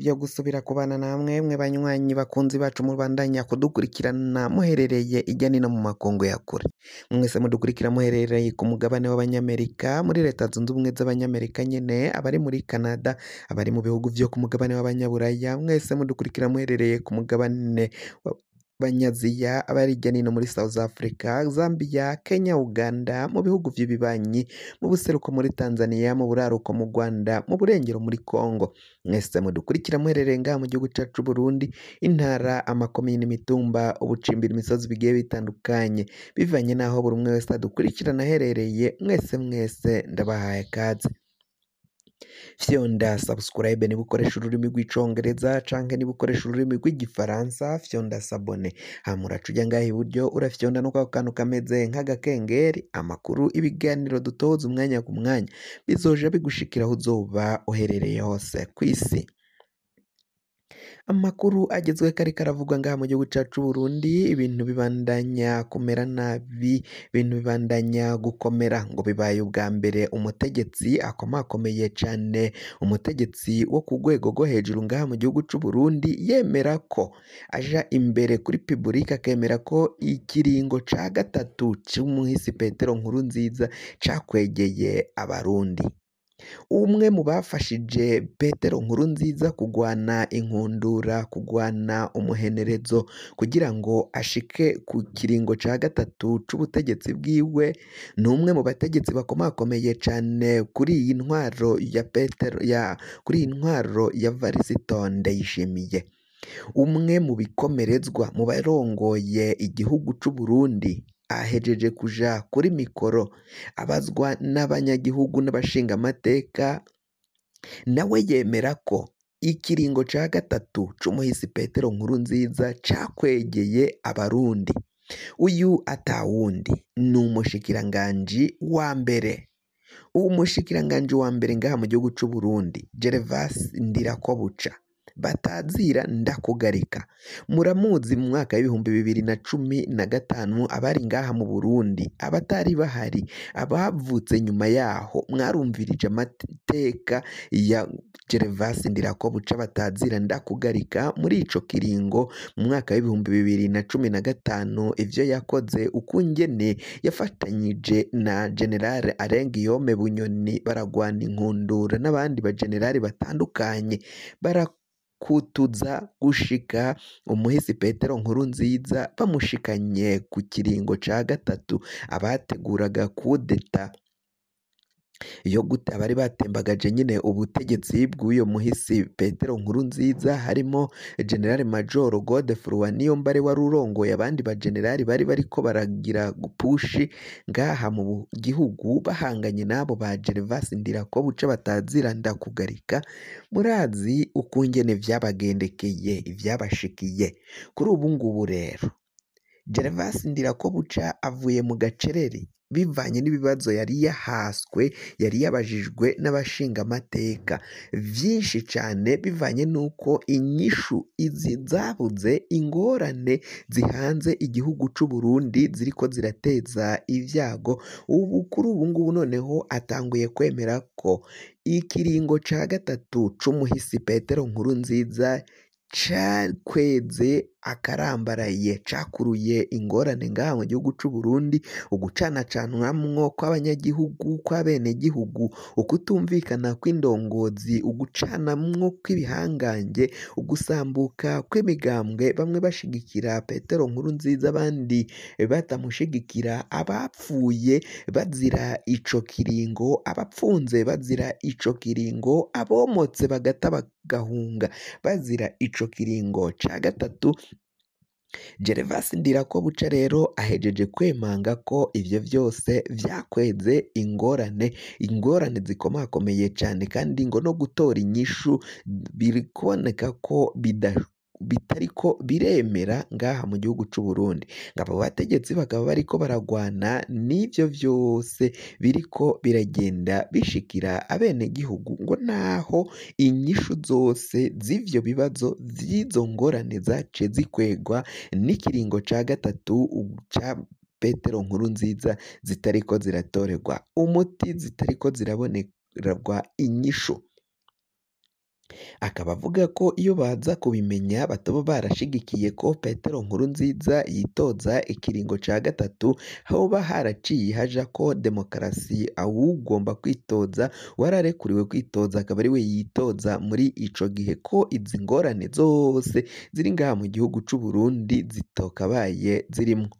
byo gusubira kubana namwe mwe banywanyi bakunzi bacu mu Rwanda nyakudukurikirana muherereye ijya no mu makungu ya kure mwese mudukurikira muherereye ku mugabane w'abanyamerika muri leta zunze ubumwe z'abanyamerika nyine abari muri Canada abari mu bihugu byo ku mugabane w'abanyaburaya mwese mudukurikira muherereye ku mugabane Abanyaziya, abari hirya muri South Africa, Zambia, Kenya, Uganda, mu bihugu by'ibibanyi, mu buseruko muri Tanzania, mu buraruko mu Rwanda, mu burengero muri Congo. Mwese mudukurikira muherereye ngaha mu gihugu cyacu Burundi, intara, amakomini, imitumba, ubucimbiri, imisozi bigiye bitandukanye, bivanye n'aho buri umwe wese adukurikirana aherereye, mwese mwese ndabahaye ikaze. fyonda subscribe niba ukoresha ururimi rw'icyongereza cyangwa niba ukoresha ururimi rw'igifaransa fyonda sabone hamuraca ujya ngaha iburyo urafyonda no kwa kantu kameze nk'agakengeri amakuru ibiganiro dutoza umwanya ku mwanya bizoja bigushikiraho uzoba uherereye hose ku isi Amakuru agezwe kari karavugwa ngaha mu gihugu cyacu Burundi, ibintu bibandanya kumera nabi, ibintu bibandanya gukomera, ngo bibaye ubwa mbere umutegetsi akomakomeye cyane, umutegetsi wo ku rwego rwo hejuru ngaha mu gihugu cy'u Burundi yemera ko aja imbere kuri Pibulike akemera ko ikiringo ca gatatu cy’umuhisi Petero Nkuru nziza cakwegeye Abarundi. umwe mu bafashije Petero Nkuru nziza kugwana inkundura, kugwana umuhenerezo kugira ngo ashike ku kiringo cya gatatu cy'ubutegetsi bwiwe, ni umwe mu bategetsi bakomakomeye cyane kuri iyi ntwaro ya Petero, ya kuri iyi ntwaro ya Variston yishimiye. umwe mu bikomerezwa mu barongoye igihugu cy'u Burundi. ahejeje kuja kuri mikoro abazwa n'abanyagihugu n'abashingamateka nawe yemera ko ikiringo cya gatatu cy’umuhisi Petero Nkuru nziza cakwegeye abarundi uyu atawundi ni umushikiranganji wa mbere uwo wa mbere ngaha mu gihugu c'u Burundi ko buca batanzira ndakugarika muramuzi mu mwaka w'ibihumbi bibiri na cumi na gatanu abari ngaha mu Burundi abatari bahari abavutse nyuma yaho mwarumvirije amateka ya Gervase Ndirakobuca batanzira ndakugarika muri ico kiringo mu mwaka w'ibihumbi bibiri na cumi na gatanu ivyo yakoze ukungene yafatanyije na General Arengiyome Bunyoni baragwana inkundura n'abandi bajenerali batandukanye bara kutuza gushika umuhisi Petero Nkuru nziza bamushikanye ku kiringo ca gatatu abateguraga kudeta Iyo Yogute bari batembagaje nyine ubutegetsi bw'uyu muhisi Petero Nkuru nziza harimo General Major Godefroid Niyombare wari urongoye abandi bajenerali bari bariko baragira gupushi ngaha mu gihugu bahanganye n'abo ba ko Ndirakobuca batazira ndakugarika murazi ukungene vyabagendekeye ivyabashikiye kuri ubu ngubu rero ko buca avuye mu gacereri. bivanye n'ibibazo yari yahaswe yari yabajijwe n'abashingamateka byinshi cyane bivanye n'uko inyishu izi zabuze ingorane zihanze igihugu cy'u Burundi ziriko zirateza ibyago ubu kuri ubu ngubu noneho atanguye kwemera ko ikiringo cya gatatu c'umuhisi Petero nkuru Nkurunziza cakweze akarambaraye cakuruye ingorane ngaha mu gihugu c'u Burundi ugucanacanwamwo kw'abanyagihugu kw'abenegihugu ukutumvikana kw'indongozi ugucanamwo kw'ibihangange ugusambuka kw'imigambwe bamwe bashigikira Petero Nkuru nziza abandi batamushigikira abapfuye bazira ico kiringo abapfunze bazira ico kiringo abomotse bagata bagahunga bazira ico kiringo ca gatatu Gervase Ndirakobuca rero ahejeje kwemanga ko ibyo byose byakweze ingorane, ingorane zikomakomeye cyane kandi ngo no gutora inyishu biri kuboneka ko bidashoboka bitariko biremera ngaha mu gihugu cy'u Burundi, Ngabo abo bategetsi bakaba bariko baragwana n'ivyo vyose biriko biragenda bishikira abenegihugu ngo naho inyishu zose z'ivyo bibazo vy'izo ngorane zace zikwegwa n'ikiringo ca gatatu ca Petero Nkuru nziza zitariko ziratorerwa, umuti zitariko zirabonerwa inyishu. akaba avuga ko iyo baza kubimenya bataba barashigikiye ko Petero Nkuru nziza yitoza ikiringo cya gatatu hoba haraciye haja ko demokarasi awugomba kwitoza wararekuriwe kwitoza akaba ari we yitoza muri ico gihe ko izi ngorane zose ziri ngaha mu gihugu c'u Burundi zitokabaye zirimwo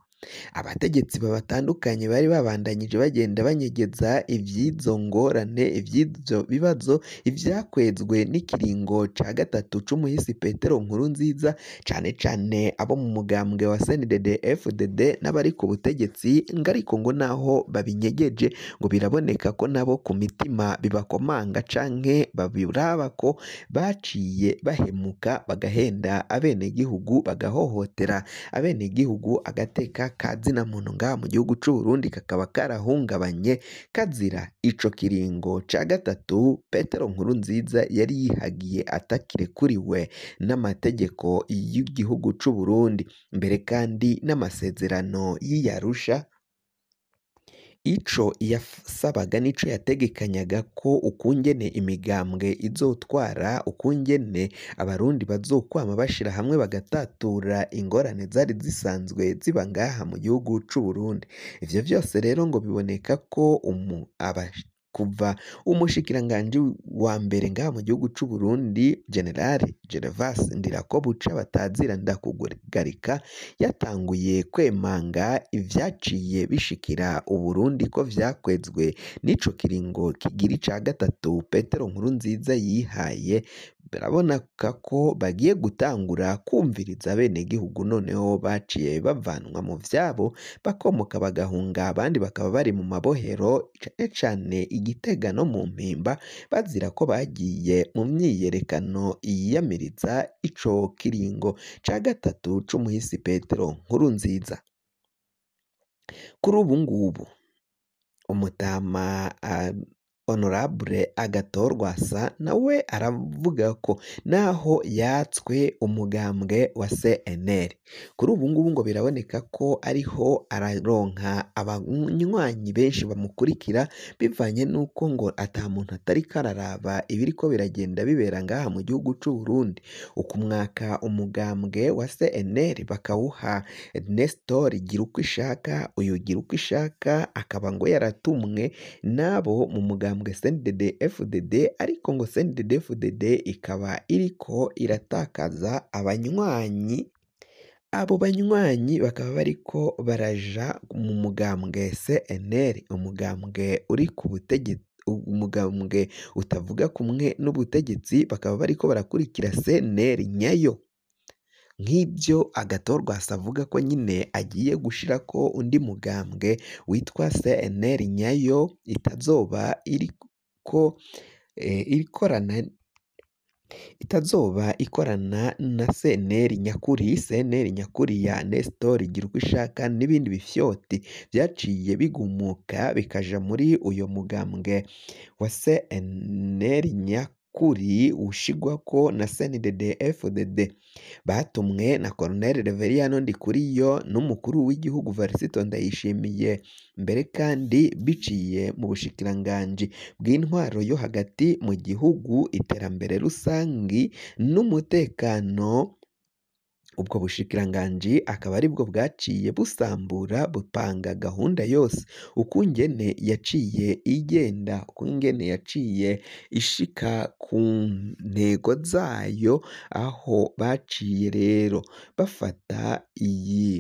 Abategetsi batandukanye bari babandanyije bagenda banyegeza iby'izo ngorane, iby'ibyo bibazo, ibyakwenzwe n'ikiringo ca gatatu c'umuhisi Petero Nkuru nziza cane cane abo mu mugambwe wa CNDD-FDD n'abari ku butegetsi ariko ngo naho babinyegeje ngo biraboneka ko nabo ku mitima bibakomanga canke babiraba ko baciye bahemuka bagahenda abenegihugu bagahohotera abenegihugu agateka ka zina mu gihugu c'u Burundi kakaba karahungabanye kazira ico kiringo ca gatatu Petero Nkuru Nkurunziza yari yihagiye atakirekuriwe n'amategeko y'igihugu c'u Burundi mbere kandi n'amasezerano y'iyarusha Ico yasabaga n'ico yategekanyaga ko ukungene imigambwe izotwara, ukungene Abarundi bazokwama bashira hamwe bagatatura ingorane zari zisanzwe ziba ngaha mu gihugu c'Uburundi. Ivyo vyose rero ngo biboneka ko umu aba Kuva umushikiranganji wa mbere ngaha mu gihugu cyu Burundi General Gervas Ndirakobuca batazira ndakugarika yatanguye kwemanga ivyaciye bishikira u Burundi ko vyakwezwe n'ico kiringo kigira ica gatatu Petero Nkurunziza yihaye biraboneka ko bagiye gutangura kwumviriza abenegihugu noneho baciye bavanwa mu vyabo bakomoka bagahunga abandi bakaba bari mu mabohero cane cane i mu Mpimba bazira ko bagiye mu myiyerekano yiyamiriza ico kiringo ca gatatu c'umuhisi Petero Nkurunziza kuri ubu ngubu Umutama ah, Honorable Agathon Rwasa nawe aravuga ko naho yatswe umugambwe wa CNL kuri ubu ngubu ngo biraboneka ko ariho araronka abanywanyi benshi bamukurikira bivanye n'uko ngo atamuntu muntu atari kararaba ko biragenda bibera ngaha mu gihugu cy'u Burundi mwaka umugambwe wa CNL bakawuha Nestor Girukwishaka uyu ishaka akaba ngo yaratumwe nabo mu mugambwe intambwe CNDD FDD ariko ngo CNDD FDD ikaba iriko iratakaza abanywanyi abo banywanyi bakaba bariko baraja mu mugambwe CNL umugambwe uri ku butegetsi umugambwe utavuga kumwe n'ubutegetsi bakaba bariko barakurikira CNL nyayo nk'ibyo Agathon Rwasa avuga ko nyine agiye gushira ko undi mugambwe witwa CNL nyayo itazoba iri ko eh, ikorana itazoba ikorana na CNL nyakuri (CNL nyakuri ya Nestor ishaka n'ibindi bifyoti byaciye bigumuka bikaja muri uyu mugambwe wa CNL nyakuri kuri ko na Senidede batumwe na Colonel Reverien Ndikuriyo n'Umukuru w'Igihugu Varisito Ndayishimiye mbere kandi biciye mu bushikiranganji bw'intwaro yo hagati mu gihugu iterambere rusange n'umutekano ubwo bushikiranganji akaba aribwo bwaciye busambura bupanga gahunda yose uko yaciye igenda, uko yaciye ishika ku ntego zayo, aho baciye rero bafata iyi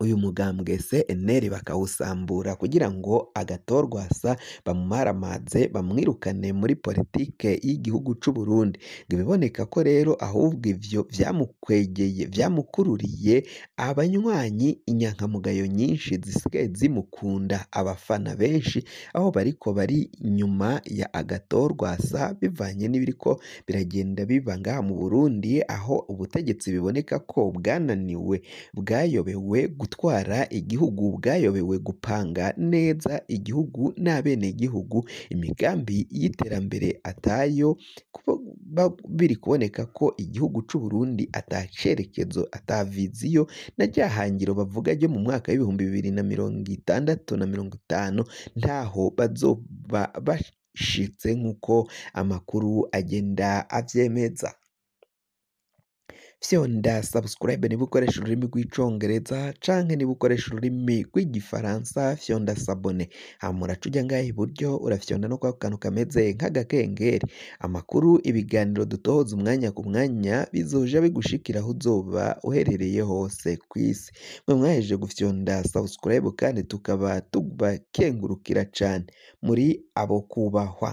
uyu mugambwe CNL bakawusambura kugira ngo agatorwasa bamumaramaze bamwirukane muri politike y'igihugu c'u Burundi ngo ibiboneka ko rero ahubwo ibyo vyamukwegeye byamukururiye abanywanyi inyankamugayo nyinshi zisigaye zimukunda abafana benshi aho bariko bari nyuma ya agatorwasa bivanye n'ibiriko biragenda biba ngaha mu Burundi aho ubutegetsi biboneka ko bwananiwe bwayobewe gutwara igihugu bwayobewe gupanga neza igihugu n'abenegihugu imigambi y'iterambere atayo, biri kuboneka ko igihugu cy'u Burundi atacerekezo ataviziyo ata viziyo na rya hangiro bavuga ryo mu mwaka w'ibihumbi bibiri na mirongo itandatu na mirongo itanu ntaho bazoba bashitse nk'uko amakuru agenda abyemeza. Vyo ndasubscribe niba ukoresha ururimi rw'icongereza canke niba ukoresha ururimi rw'igifaransa vyo ndasabone, hama uraca ujya ngaha iburyo urafyonda no kwa kantu kameze nk'agakengeri, amakuru, ibiganiro dutohoza umwanya ku mwanya bizoja bigushikira aho uzoba uherereye hose ku kw'isi, mwe mwahejeje gufyonda subscribe kandi tukaba tubakengurukira cane, muri abo kubahwa.